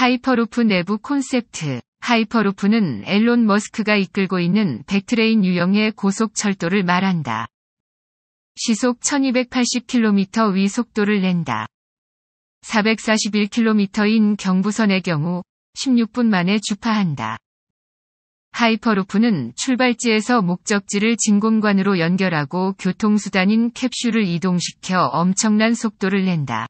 하이퍼루프 내부 콘셉트 하이퍼루프는 앨론 머스크가 이끌고 있는 백트레인 유형의 고속철도를 말한다. 시속 1280km 위 속도를 낸다. 441km인 경부선의 경우 16분 만에 주파한다. 하이퍼루프는 출발지에서 목적지를 진공관으로 연결하고 교통수단인 캡슐을 이동시켜 엄청난 속도를 낸다.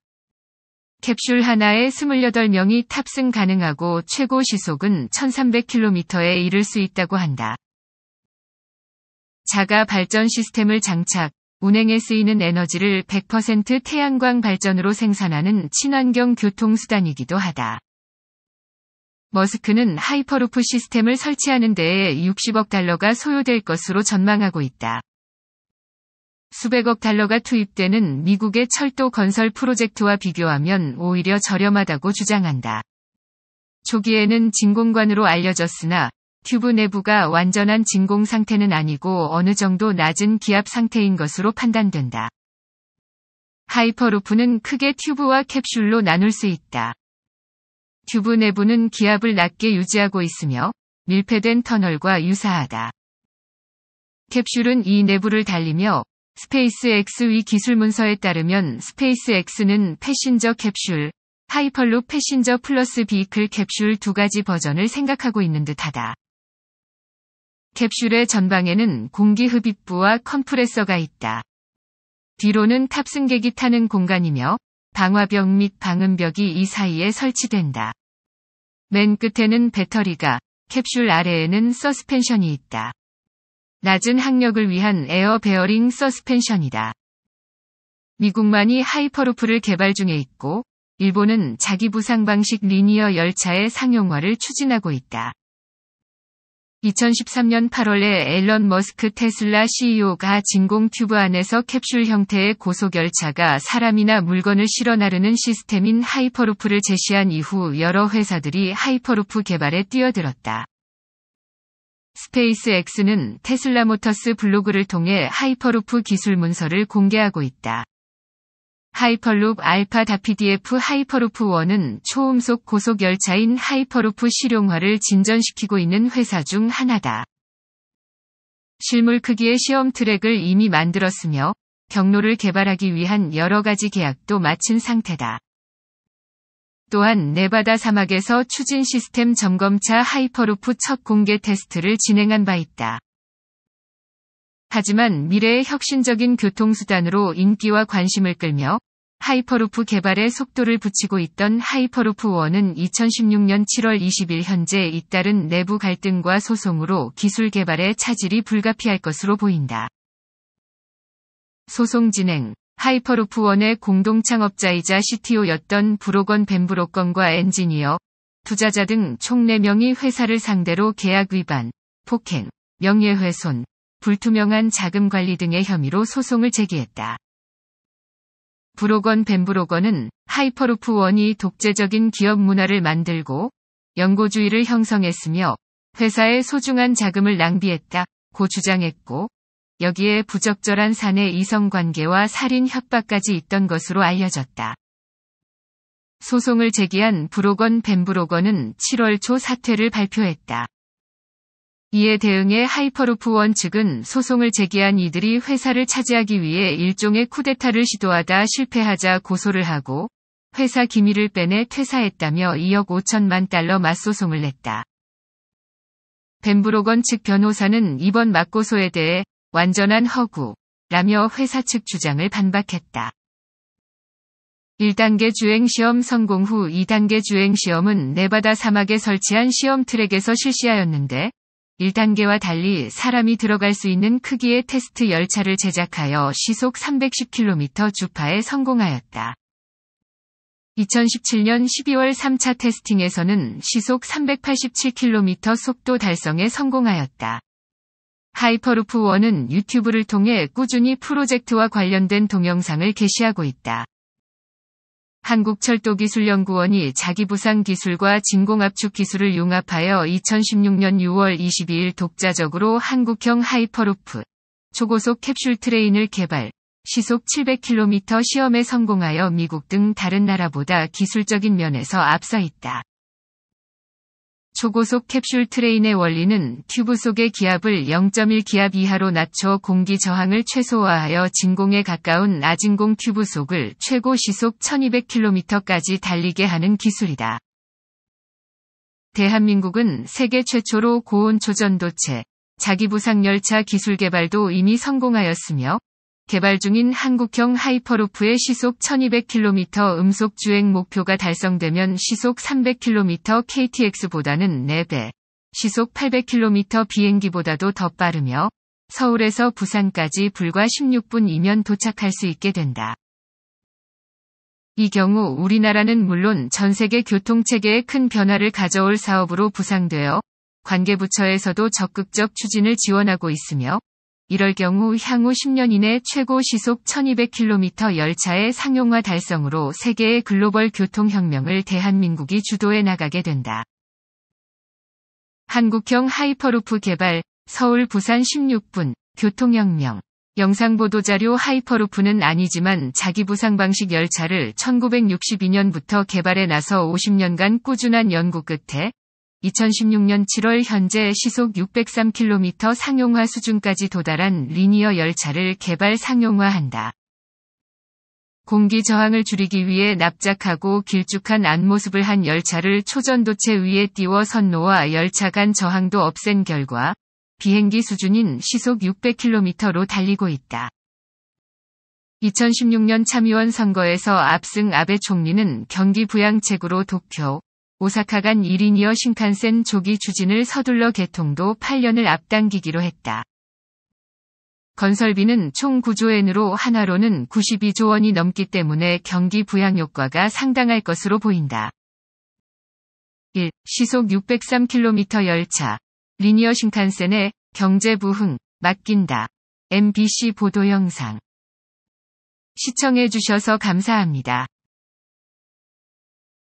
캡슐 하나에 28명이 탑승 가능하고 최고 시속은 1300km에 이를 수 있다고 한다. 자가 발전 시스템을 장착, 운행에 쓰이는 에너지를 100% 태양광 발전으로 생산하는 친환경 교통수단이기도 하다. 머스크는 하이퍼루프 시스템을 설치하는 데에 60억 달러가 소요될 것으로 전망하고 있다. 수백억 달러가 투입되는 미국의 철도 건설 프로젝트와 비교하면 오히려 저렴하다고 주장한다. 초기에는 진공관으로 알려졌으나 튜브 내부가 완전한 진공 상태는 아니고 어느 정도 낮은 기압 상태인 것으로 판단된다. 하이퍼루프는 크게 튜브와 캡슐로 나눌 수 있다. 튜브 내부는 기압을 낮게 유지하고 있으며 밀폐된 터널과 유사하다. 캡슐은 이 내부를 달리며 스페이스 x 위 기술 문서에 따르면 스페이스X는 패신저 캡슐, 하이펄룹 패신저 플러스 비이클 캡슐 두 가지 버전을 생각하고 있는 듯하다. 캡슐의 전방에는 공기 흡입부와 컴프레서가 있다. 뒤로는 탑승객이 타는 공간이며 방화벽 및 방음벽이 이 사이에 설치된다. 맨 끝에는 배터리가, 캡슐 아래에는 서스펜션이 있다. 낮은 항력을 위한 에어 베어링 서스펜션이다. 미국만이 하이퍼루프를 개발 중에 있고 일본은 자기 부상 방식 리니어 열차의 상용화를 추진하고 있다. 2013년 8월에 앨런 머스크 테슬라 CEO가 진공 튜브 안에서 캡슐 형태의 고속 열차가 사람이나 물건을 실어 나르는 시스템인 하이퍼루프를 제시한 이후 여러 회사들이 하이퍼루프 개발에 뛰어들었다. 스페이스X는 테슬라 모터스 블로그를 통해 하이퍼루프 기술 문서를 공개하고 있다. 하이퍼룹 알파 다PDF 하이퍼루프 1은 초음속 고속 열차인 하이퍼루프 실용화를 진전시키고 있는 회사 중 하나다. 실물 크기의 시험 트랙을 이미 만들었으며 경로를 개발하기 위한 여러 가지 계약도 마친 상태다. 또한 네바다 사막에서 추진 시스템 점검차 하이퍼루프 첫 공개 테스트를 진행한 바 있다. 하지만 미래의 혁신적인 교통수단으로 인기와 관심을 끌며 하이퍼루프 개발에 속도를 붙이고 있던 하이퍼루프 1은 2016년 7월 20일 현재 잇따른 내부 갈등과 소송으로 기술 개발에 차질이 불가피할 것으로 보인다. 소송 진행 하이퍼루프원의 공동 창업자이자 CTO였던 브로건 벤브로건과 엔지니어, 투자자 등 총 4명이 회사를 상대로 계약 위반, 폭행, 명예훼손, 불투명한 자금 관리 등의 혐의로 소송을 제기했다. 브로건 벤브로건은 하이퍼루프 원이 독재적인 기업 문화를 만들고 연고주의를 형성했으며 회사의 소중한 자금을 낭비했다 고 주장했고 여기에 부적절한 사내 이성관계와 살인 협박까지 있던 것으로 알려졌다. 소송을 제기한 브로건 벤브로건은 7월 초 사퇴를 발표했다. 이에 대응해 하이퍼루프원 측은 소송을 제기한 이들이 회사를 차지하기 위해 일종의 쿠데타를 시도하다 실패하자 고소를 하고 회사 기밀을 빼내 퇴사했다며 2억 5천만 달러 맞소송을 냈다. 벤브로건 측 변호사는 이번 맞고소에 대해 완전한 허구라며 회사 측 주장을 반박했다. 1단계 주행시험 성공 후 2단계 주행시험은 네바다 사막에 설치한 시험 트랙에서 실시하였는데 1단계와 달리 사람이 들어갈 수 있는 크기의 테스트 열차를 제작하여 시속 310km 주파에 성공하였다. 2017년 12월 3차 테스팅에서는 시속 387km 속도 달성에 성공하였다. 하이퍼루프1은 유튜브를 통해 꾸준히 프로젝트와 관련된 동영상을 게시하고 있다. 한국철도기술연구원이 자기부상 기술과 진공압축 기술을 융합하여 2016년 6월 22일 독자적으로 한국형 하이퍼루프 초고속 캡슐 트레인을 개발, 시속 700km 시험에 성공하여 미국 등 다른 나라보다 기술적인 면에서 앞서 있다. 초고속 캡슐 트레인의 원리는 튜브 속의 기압을 0.1 기압 이하로 낮춰 공기 저항을 최소화하여 진공에 가까운 아진공 튜브 속을 최고 시속 1200km까지 달리게 하는 기술이다. 대한민국은 세계 최초로 고온 초전도체, 자기부상 열차 기술 개발도 이미 성공하였으며 개발 중인 한국형 하이퍼루프의 시속 1200km 음속 주행 목표가 달성되면 시속 300km KTX보다는 4배, 시속 800km 비행기보다도 더 빠르며 서울에서 부산까지 불과 16분이면 도착할 수 있게 된다. 이 경우 우리나라는 물론 전 세계 교통체계에 큰 변화를 가져올 사업으로 부상되어 관계부처에서도 적극적 추진을 지원하고 있으며 이럴 경우 향후 10년 이내 최고 시속 1200km 열차의 상용화 달성으로 세계의 글로벌 교통혁명을 대한민국이 주도해 나가게 된다. 한국형 하이퍼루프 개발, 서울 부산 16분, 교통혁명. 영상 보도자료 하이퍼루프는 아니지만 자기부상 방식 열차를 1962년부터 개발해 나서 50년간 꾸준한 연구 끝에 2016년 7월 현재 시속 603km 상용화 수준까지 도달한 리니어 열차를 개발 상용화한다. 공기 저항을 줄이기 위해 납작하고 길쭉한 앞모습을 한 열차를 초전도체 위에 띄워 선로와 열차 간 저항도 없앤 결과 비행기 수준인 시속 600km로 달리고 있다. 2016년 참의원 선거에서 압승 아베 총리는 경기 부양책으로 도쿄, 오사카 간 1인이어 신칸센 조기 추진을 서둘러 개통도 8년을 앞당기기로 했다. 건설비는 총 9조엔으로 하나로는 92조 원이 넘기 때문에 경기 부양 효과가 상당할 것으로 보인다. 1. 시속 603km 열차. 리니어 신칸센의 경제 부흥, 맡긴다. MBC 보도 영상. 시청해주셔서 감사합니다.